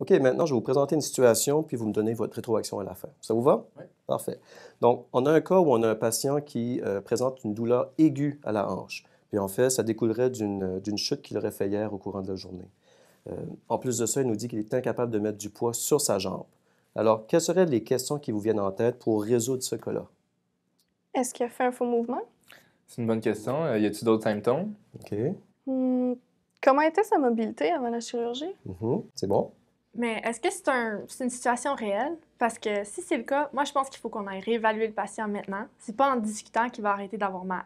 OK, maintenant, je vais vous présenter une situation, puis vous me donnez votre rétroaction à la fin. Ça vous va? Oui. Parfait. Donc, on a un cas où on a un patient qui euh, présente une douleur aiguë à la hanche. Puis en fait, ça découlerait d'une euh, chute qu'il aurait fait hier au courant de la journée. Euh, en plus de ça, il nous dit qu'il est incapable de mettre du poids sur sa jambe. Alors, quelles seraient les questions qui vous viennent en tête pour résoudre ce cas-là? Est-ce qu'il a fait un faux mouvement? C'est une bonne question. y a-t-il d'autres symptômes? OK. Hmm, comment était sa mobilité avant la chirurgie? Mm-hmm. C'est bon. Mais est-ce que c'est une situation réelle? Parce que si c'est le cas, moi, je pense qu'il faut qu'on aille réévaluer le patient maintenant. C'est pas en discutant qu'il va arrêter d'avoir mal.